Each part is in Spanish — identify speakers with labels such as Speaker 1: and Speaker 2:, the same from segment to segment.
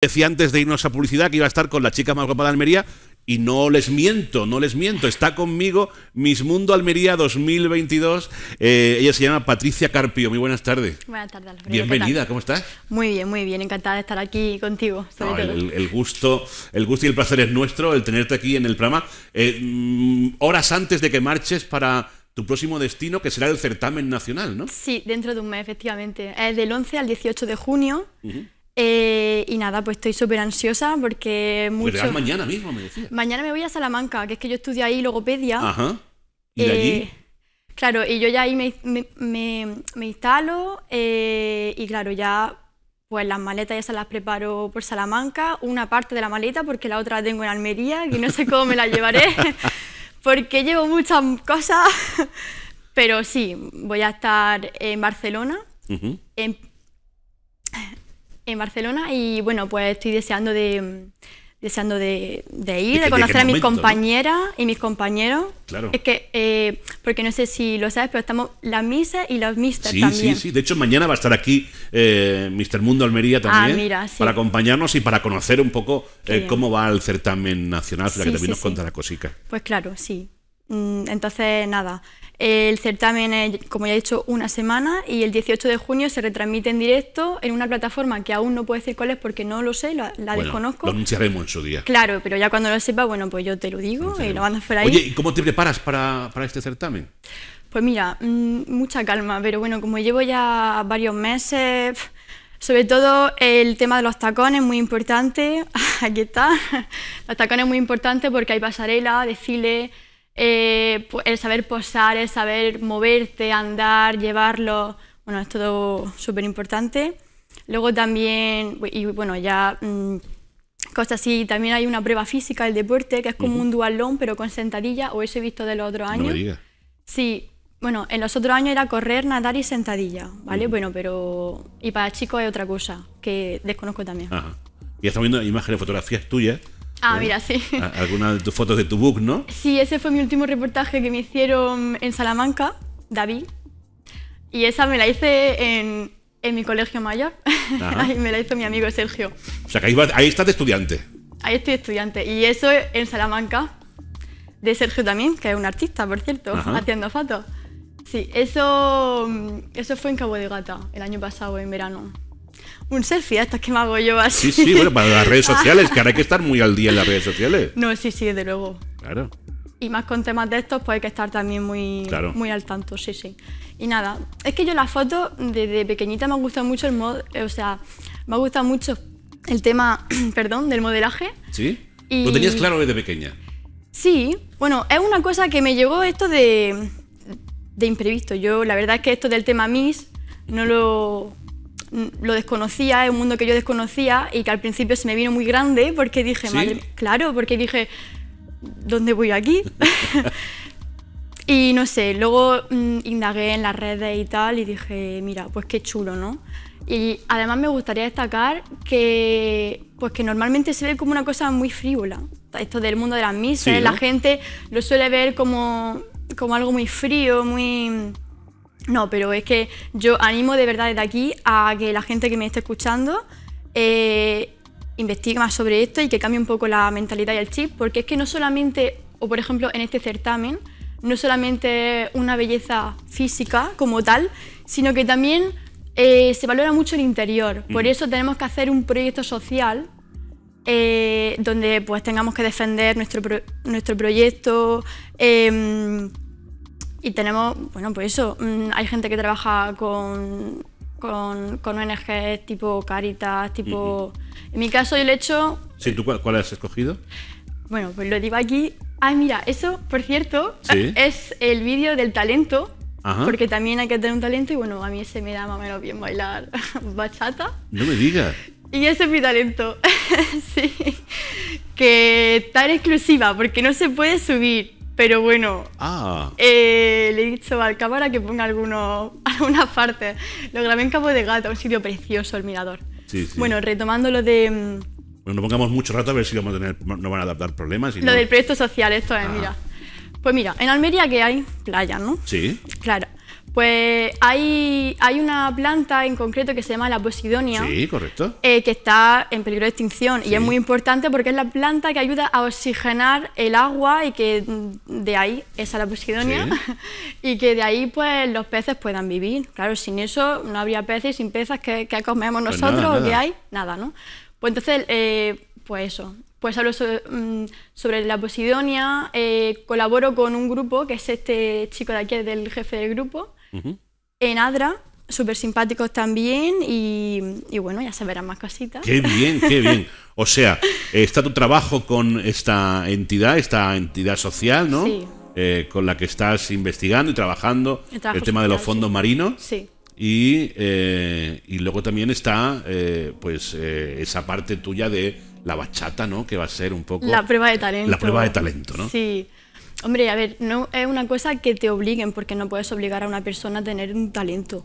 Speaker 1: decía antes de irnos a publicidad que iba a estar con la chica más guapa de Almería y no les miento, no les miento. Está conmigo Miss Mundo Almería 2022. Eh, ella se llama Patricia Carpio. Muy buenas tardes.
Speaker 2: Buenas tardes, Alfredo. Bienvenida, ¿cómo estás? Muy bien, muy bien. Encantada de estar aquí contigo.
Speaker 1: Ah, el, gusto, el gusto y el placer es nuestro, el tenerte aquí en el Prama. Eh, mm, horas antes de que marches para tu próximo destino, que será el certamen nacional, ¿no?
Speaker 2: Sí, dentro de un mes, efectivamente. Es del 11 al 18 de junio. Eh, y nada, pues estoy súper ansiosa porque pues mucho... mañana mismo, me Mañana me voy a Salamanca, que es que yo estudio ahí logopedia. Ajá. ¿Y eh, Claro, y yo ya ahí me, me, instalo eh, y claro, ya pues las maletas ya se las preparo por Salamanca, una parte de la maleta porque la otra la tengo en Almería y no sé cómo me la llevaré porque llevo muchas cosas, pero sí, voy a estar en Barcelona, en Barcelona y bueno, pues estoy deseando de mm, deseando de, ir, de conocer a este mis compañeras y mis compañeros. Claro. Es que, eh, porque no sé si lo sabes, pero estamos la misa y los mister también. Sí, sí, sí
Speaker 1: De hecho, mañana va a estar aquí eh, Mister Mundo Almería ah, también. Para acompañarnos y para conocer un poco eh, cómo va el certamen nacional, para que también nos la cosica.
Speaker 2: Pues claro, sí. Mm, entonces, nada, el certamen es, como ya he dicho, una semana y el 18 de junio se retransmite en directo en una plataforma que aún no puedo decir cuál es porque no lo sé, la, desconozco. Lo
Speaker 1: anunciaremos en su día.
Speaker 2: Claro, pero ya cuando lo sepa, bueno, pues yo te lo digo y eh, lo van a ahí. ¿y
Speaker 1: cómo te preparas para, este certamen?
Speaker 2: Pues mira, mm, mucha calma, pero bueno, como llevo ya varios meses, sobre todo el tema de los tacones, muy importante, aquí está, los tacones muy importante porque hay pasarela, desfile, eh, el saber posar, el saber moverte, andar, llevarlo, bueno, es todo súper importante. Luego también, y bueno, ya mm, cosas así, también hay una prueba física del deporte, que es como un dualón, pero con sentadilla, o eso he visto de los otros años. Sí, bueno, en los otros años era correr, nadar y sentadilla, ¿vale? Bueno, pero... Y para chicos hay otra cosa, que desconozco también.
Speaker 1: Y estamos viendo imágenes, fotografías tuyas,
Speaker 2: Ah, mira, sí.
Speaker 1: Algunas de tus fotos de tu book, ¿no?
Speaker 2: Sí, ese fue mi último reportaje que me hicieron en Salamanca, David. Y esa me la hice en, en mi colegio mayor. Ahí me la hizo mi amigo Sergio.
Speaker 1: O sea, que ahí, estás de estudiante.
Speaker 2: Ahí estoy estudiante. Y eso en Salamanca, de Sergio también, que es un artista, por cierto, haciendo fotos. Sí, eso, mm, eso fue en Cabo de Gata, el año pasado, en verano un selfie, estas que me hago yo así. Sí, sí, bueno, para las redes sociales, que ahora hay que
Speaker 1: estar muy al día en las redes sociales.
Speaker 2: No, sí, sí, de luego. Claro. Y más con temas de estos, pues hay que estar también muy, muy al tanto, sí, sí. Y nada, es que yo las fotos desde pequeñita me ha gustado mucho el mod, eh, o sea, me ha gustado mucho el tema, perdón, del modelaje.
Speaker 1: ¿Sí? ¿Lo tenías claro desde pequeña?
Speaker 2: Sí, bueno, es una cosa que me llegó esto de, de imprevisto. Yo, la verdad es que esto del tema Miss no lo, Mm, lo desconocía, es un mundo que yo desconocía y que al principio se me vino muy grande porque dije, madre, claro, porque dije, ¿dónde voy aquí? y no sé, luego mm, indagué en las redes y tal y dije, mira, pues qué chulo, ¿no? Y además me gustaría destacar que, pues que normalmente se ve como una cosa muy frívola. Esto del mundo de las misas la gente lo suele ver como, como algo muy frío, muy no, pero es que yo animo de verdad desde aquí a que la gente que me esté escuchando eh, investigue más sobre esto y que cambie un poco la mentalidad y el chip, porque es que no solamente, o por ejemplo en este certamen, no solamente una belleza física como tal, sino que también eh, se valora mucho el interior. Mm. Por eso tenemos que hacer un proyecto social eh, donde pues tengamos que defender nuestro, nuestro proyecto. Em, y tenemos, bueno, pues eso, mm, hay gente que trabaja con, con, con ONGs tipo Caritas, tipo... En mi caso yo le he hecho...
Speaker 1: Sí, ¿tú cuál, has escogido?
Speaker 2: Bueno, pues lo digo aquí. ay ah, mira, eso, por cierto, es el vídeo del talento. Porque también hay que tener un talento y bueno, a mí se me da más o menos bien bailar bachata.
Speaker 1: No me digas.
Speaker 2: Y ese es mi talento. sí. Que tan exclusiva, porque no se puede subir pero bueno, ah. eh, le he dicho al cámara que ponga algunos, algunas partes. Lo grabé en Cabo de Gata, un sitio precioso, el mirador. Bueno, retomando lo de... Mm,
Speaker 1: bueno, no pongamos mucho rato a ver si vamos a tener, no van a adaptar problemas. lo del
Speaker 2: proyecto social, esto es, eh, mira. Ah. Pues mira, en Almería que hay playa, ¿no? Sí. Claro, pues hay, hay una planta en concreto que se llama la posidonia. Sí, correcto. Eh, que está en peligro de extinción y es muy importante porque es la planta que ayuda a oxigenar el agua y que de ahí, es a la posidonia, y que de ahí pues los peces puedan vivir. Claro, sin eso no habría peces, sin peces que, comemos pues nosotros o que hay, nada, ¿no? Pues entonces, eh, pues eso, pues hablo mm, sobre, la Posidonia, eh, colaboro con un grupo, que es este chico de aquí, del jefe del grupo, en Adra, súper simpáticos también y, bueno, ya se verán más cositas. Qué bien, qué bien.
Speaker 1: O sea, está tu trabajo con esta entidad, esta entidad social, ¿no? Sí. Eh, con la que estás investigando y trabajando el, tema de los fondos marinos. Sí. Y, eh, luego también está eh, pues esa parte tuya de la bachata, ¿no? Que va a ser un poco... La prueba
Speaker 2: de talento. La prueba de talento, ¿no? Sí. Hombre, a ver, no es una cosa que te obliguen, porque no puedes obligar a una persona a tener un talento.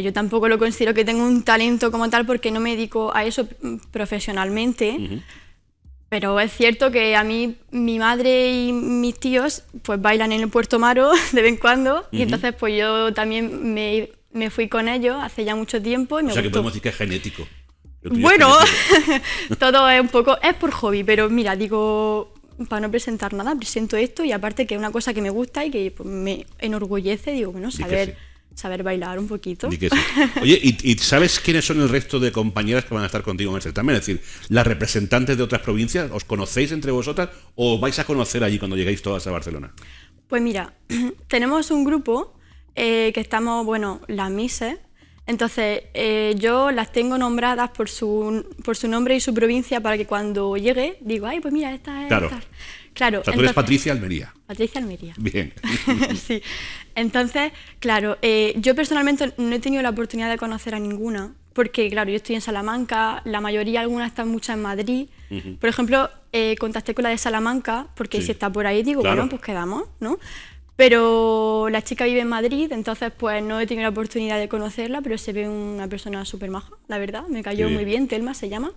Speaker 2: yo tampoco lo considero que tengo un talento como tal, porque no me dedico a eso profesionalmente. Pero es cierto que a mí, mi madre y mis tíos, pues bailan en el Puerto Maro de vez en cuando. Y entonces, pues yo también me, fui con ellos hace ya mucho tiempo. Y me o sea, que podemos
Speaker 1: decir que es genético. Bueno,
Speaker 2: todo es un poco. Es por hobby, pero mira, digo para no presentar nada, presento esto y aparte que es una cosa que me gusta y que pues, me enorgullece, digo, bueno, saber, saber bailar un poquito.
Speaker 1: Oye, ¿y, sabes quiénes son el resto de compañeras que van a estar contigo en el certamen? Es decir, ¿las representantes de otras provincias os conocéis entre vosotras o vais a conocer allí cuando lleguéis todas a Barcelona?
Speaker 2: Pues mira, tenemos un grupo eh, que estamos, bueno, la Mise, entonces, eh, yo las tengo nombradas por su, por su nombre y su provincia para que cuando llegue digo, ay, pues mira, esta es. Claro. Esta. Claro. tú eres Patricia Almería. Patricia Almería. Bien. sí. Entonces, claro, eh, yo personalmente no he tenido la oportunidad de conocer a ninguna, porque, claro, yo estoy en Salamanca, la mayoría, algunas están muchas en Madrid. Por ejemplo, eh, contacté con la de Salamanca, porque si está por ahí, digo, bueno, pues quedamos, ¿no? Pero la chica vive en Madrid, entonces pues no he tenido la oportunidad de conocerla, pero se ve una persona súper maja, la verdad. Me cayó muy bien, Telma se llama.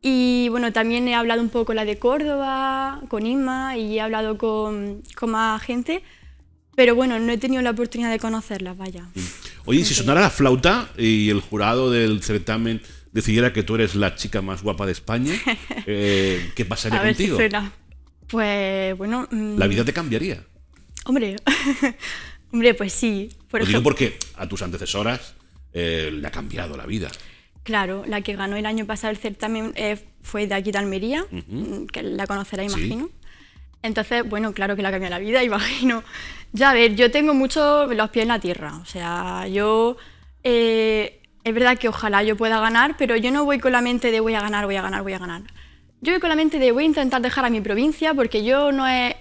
Speaker 2: Y bueno, también he hablado un poco la de Córdoba, con Inma, y he hablado con, más gente, pero bueno, no he tenido la oportunidad de conocerla, vaya. Mm.
Speaker 1: Oye, si sonara la flauta y el jurado del certamen decidiera que tú eres la chica más guapa de España, eh, ¿qué pasaría a contigo?
Speaker 2: Pues bueno... Mm. la vida te cambiaría. Hombre, hombre, pues sí. Por
Speaker 1: porque a tus antecesoras eh, le ha cambiado la vida.
Speaker 2: Claro, la que ganó el año pasado el certamen eh, fue de aquí de Almería, mm, que la conocerá, imagino. Entonces, bueno, claro que le ha cambiado la vida, imagino. Ya, a ver, yo tengo mucho los pies en la tierra. O sea, yo. Eh, es verdad que ojalá yo pueda ganar, pero yo no voy con la mente de voy a ganar, voy a ganar, voy a ganar. Yo voy con la mente de voy a intentar dejar a mi provincia porque yo no he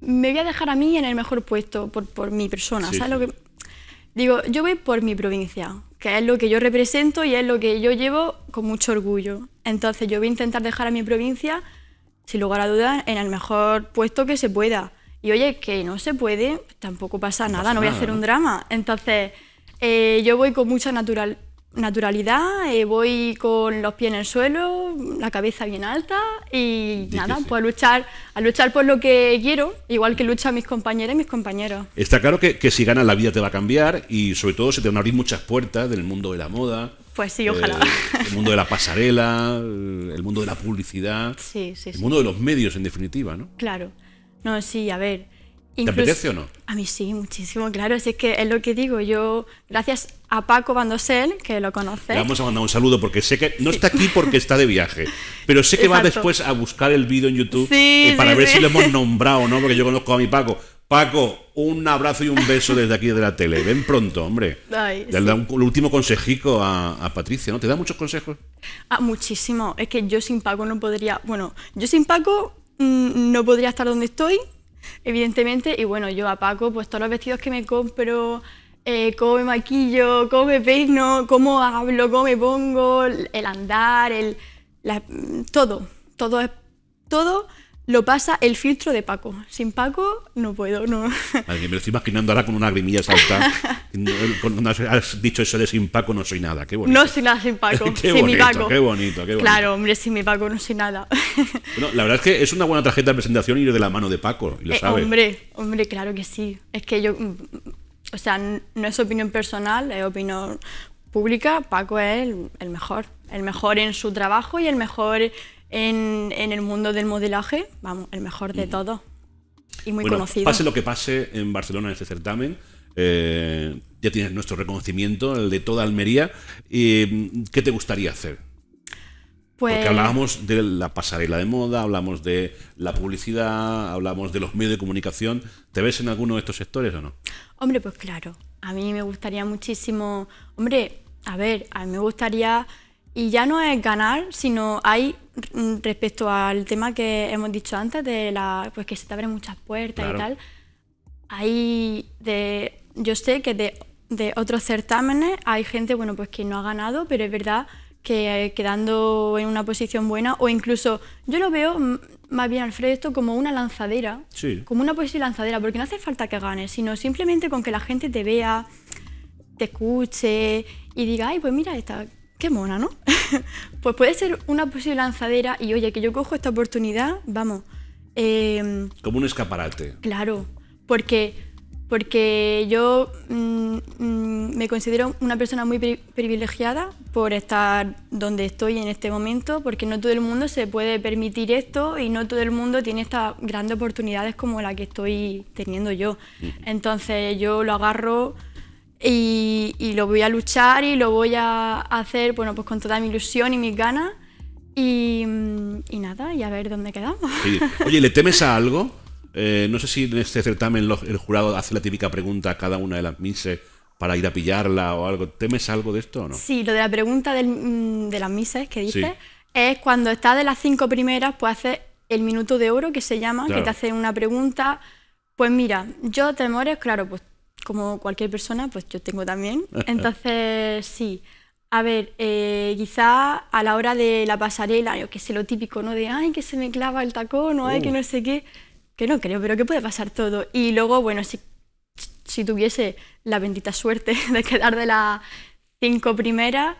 Speaker 2: me voy a dejar a mí en el mejor puesto por, por mi persona, Lo que, digo, yo voy por mi provincia, que es lo que yo represento y es lo que yo llevo con mucho orgullo. Entonces yo voy a intentar dejar a mi provincia, sin lugar a dudas, en el mejor puesto que se pueda. Y oye, que no se puede, tampoco pasa nada, no voy a hacer un drama. Entonces eh, yo voy con mucha natural, naturalidad, eh, voy con los pies en el suelo, la cabeza bien alta y nada, puedo luchar, a luchar por lo que quiero, igual que luchan mis compañeras y mis compañeros.
Speaker 1: Está claro que, si ganas la vida te va a cambiar y sobre todo se te van a abrir muchas puertas del mundo de la moda.
Speaker 2: Pues sí, ojalá.
Speaker 1: Eh, el mundo de la pasarela, el mundo de la publicidad. Sí, el mundo de los medios en definitiva, ¿no?
Speaker 2: Claro. No, sí, a ver. ¿Te apetece o no? A mí sí, muchísimo, claro. Es que es lo que digo. Yo, gracias a Paco Bandosel, que lo conoce. Le vamos
Speaker 1: a mandar un saludo porque sé que no está aquí porque está de viaje, pero sé que va después a buscar el vídeo en YouTube para ver si lo hemos nombrado o no, porque yo conozco a mi Paco. Paco, un abrazo y un beso desde aquí de la tele. Ven pronto, hombre. Le da un, último consejico a, a, Patricia, ¿no? ¿Te da muchos consejos?
Speaker 2: Ah, muchísimo. Es que yo sin Paco no podría. Bueno, yo sin Paco mm, no podría estar donde estoy evidentemente. Y bueno, yo a Paco, pues todos los vestidos que me compro, eh, cómo me maquillo, cómo me peino, cómo hablo, cómo me pongo, el andar, el, todo, todo es todo lo pasa el filtro de Paco. Sin Paco no puedo, no. me
Speaker 1: lo estoy imaginando ahora con una grimilla salta. Cuando has dicho eso de sin Paco no soy nada, qué bonito. No soy
Speaker 2: nada sin Paco, qué sin mi Paco. Qué
Speaker 1: bonito, qué bonito. Claro,
Speaker 2: hombre, sin mi Paco no soy nada.
Speaker 1: bueno, la verdad es que es una buena tarjeta de presentación ir de la mano de Paco, lo eh, Hombre,
Speaker 2: hombre, claro que sí. Es que yo, mm, o sea, no es opinión personal, es opinión pública. Paco es el, el mejor, el mejor en su trabajo y el mejor en, el mundo del modelaje, vamos, el mejor de mm. todos y muy conocido. Pase lo
Speaker 1: que pase en Barcelona en este certamen, eh, ya tienes nuestro reconocimiento, el de toda Almería. y eh, ¿Qué te gustaría hacer?
Speaker 2: Porque pues hablábamos
Speaker 1: de la pasarela de moda, hablamos de la publicidad, hablamos de los medios de comunicación. ¿Te ves en alguno de estos sectores o no?
Speaker 2: Hombre, pues claro. A mí me gustaría muchísimo. Hombre, a ver, a mí me gustaría y ya no es ganar, sino hay mm, respecto al tema que hemos dicho antes de la pues que se te abren muchas puertas y tal. Hay de yo sé que de, de, otros certámenes hay gente bueno pues que no ha ganado, pero es verdad que eh, quedando en una posición buena o incluso yo lo veo mm, más bien Alfredo como una lanzadera, como una posición lanzadera, porque no hace falta que ganes, sino simplemente con que la gente te vea, te escuche y diga, ay, pues mira, esta, qué mona, ¿no? pues puede ser una posible lanzadera y oye, que yo cojo esta oportunidad, vamos. Em,
Speaker 1: como un escaparate.
Speaker 2: Claro, porque, porque yo mm, mm, me considero una persona muy privilegiada por estar donde estoy en este momento, porque no todo el mundo se puede permitir esto y no todo el mundo tiene estas grandes oportunidades como la que estoy teniendo yo. Entonces yo lo agarro y, lo voy a luchar y lo voy a hacer bueno, pues con toda mi ilusión y mis ganas. Y, nada, y a ver dónde quedamos.
Speaker 1: Oye, ¿le temes a algo? Eh, no sé si en este certamen el jurado hace la típica pregunta a cada una de las mises para ir a pillarla o algo. ¿Temes algo de esto o no? Sí,
Speaker 2: lo de la pregunta de las mises que dices es cuando estás de las cinco primeras, pues hace el minuto de oro que se llama, que te hace una pregunta. Pues mira, yo temores, claro, pues como cualquier persona, pues yo tengo también. Entonces, sí. A ver, eh, quizá a la hora de la pasarela, que es lo típico, ¿no? De, ay, que se me clava el tacón o ay, que uh. no sé qué. Que no creo, pero que puede pasar todo. Y luego, bueno, si, si tuviese la bendita suerte de quedar de las cinco primeras,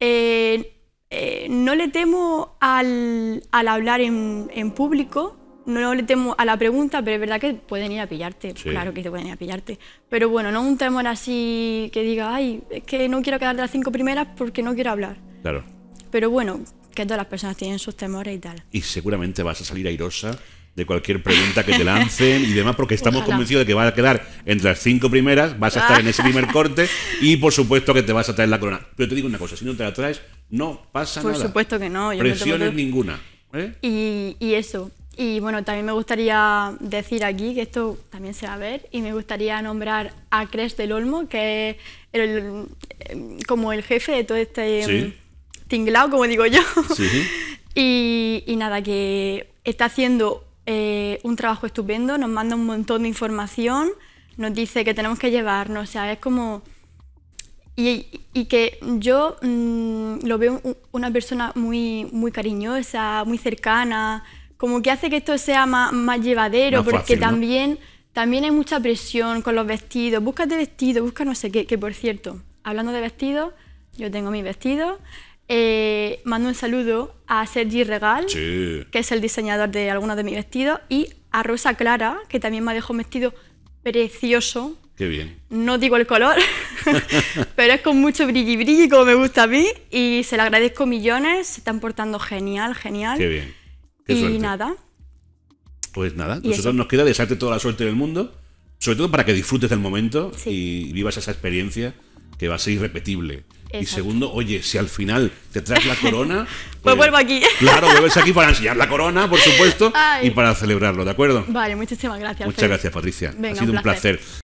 Speaker 2: eh, eh, no le temo al, al hablar en, en público, no le temo a la pregunta, pero es verdad que pueden ir a pillarte, claro que te pueden ir a pillarte. Pero bueno, no un temor así que diga, ay, es que no quiero quedar de las cinco primeras porque no quiero hablar. Claro. Pero bueno, que todas las personas tienen sus temores y tal.
Speaker 1: Y seguramente vas a salir airosa de cualquier pregunta que te lancen y demás, porque estamos convencidos de que vas a quedar entre las cinco primeras, vas a estar en ese primer corte y por supuesto que te vas a traer la corona. Pero te digo una cosa, si no te la traes, no pasa nada. Por supuesto que no. Yo Presiones ninguna.
Speaker 2: ¿eh? y eso, y bueno, también me gustaría decir aquí que esto también se va a ver y me gustaría nombrar a Cres del Olmo, que es em, como el jefe de todo este tinglado em, tinglao, como digo yo. Y, nada, que está haciendo eh, un trabajo estupendo, nos manda un montón de información, nos dice que tenemos que llevarnos, o sea, es como... Y, que yo mm, lo veo una persona muy, muy cariñosa, muy cercana, como que hace que esto sea más, llevadero, porque también, hay mucha presión con los vestidos. Búscate vestido, busca no sé qué, que por cierto, hablando de vestidos, yo tengo mis vestidos. Eh, mando un saludo a Sergi Regal, que es el diseñador de algunos de mis vestidos, y a Rosa Clara, que también me ha dejado un vestido precioso. Qué bien. No digo el color, pero es con mucho brilli como me gusta a mí y se lo agradezco millones, se están portando genial, genial. Qué bien y nada.
Speaker 1: Pues nada, nosotros nos queda desearte toda la suerte del mundo, sobre todo para que disfrutes del momento y vivas esa experiencia que va a ser irrepetible. Y segundo, oye, si al final te traes la corona. Pues, pues, vuelvo aquí. Claro, vuelves aquí para enseñar la corona, por supuesto, y para celebrarlo, ¿de acuerdo?
Speaker 2: Vale, muchísimas gracias. Muchas gracias,
Speaker 1: Patricia. ha sido Un placer.